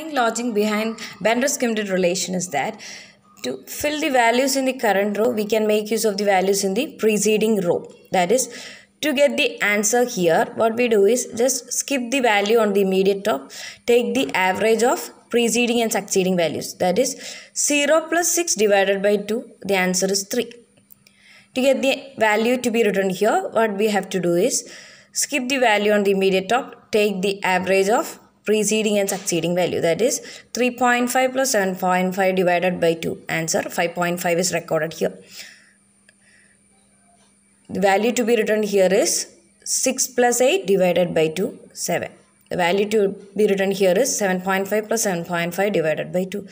underlying logic behind Bender's kimdit relation is that to fill the values in the current row, we can make use of the values in the preceding row. That is, to get the answer here, what we do is just skip the value on the immediate top, take the average of preceding and succeeding values. That is, 0 plus 6 divided by 2, the answer is 3. To get the value to be written here, what we have to do is skip the value on the immediate top, take the average of preceding and succeeding value that is 3.5 plus 7.5 divided by 2 answer 5.5 is recorded here the value to be written here is 6 plus 8 divided by 2 7 the value to be written here is 7.5 plus 7.5 divided by 2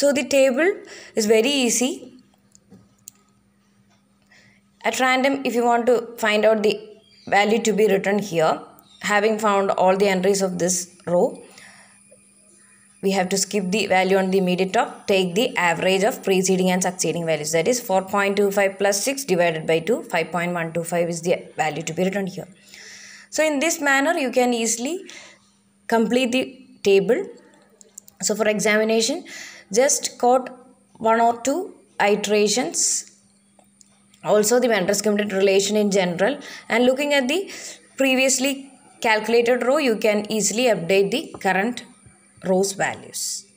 so the table is very easy at random if you want to find out the value to be written here having found all the entries of this row, we have to skip the value on the immediate top, take the average of preceding and succeeding values. That is 4.25 plus 6 divided by 2, 5.125 is the value to be written here. So in this manner, you can easily complete the table. So for examination, just code one or two iterations. Also the Mentor-Committed relation in general and looking at the previously calculated row you can easily update the current rows values.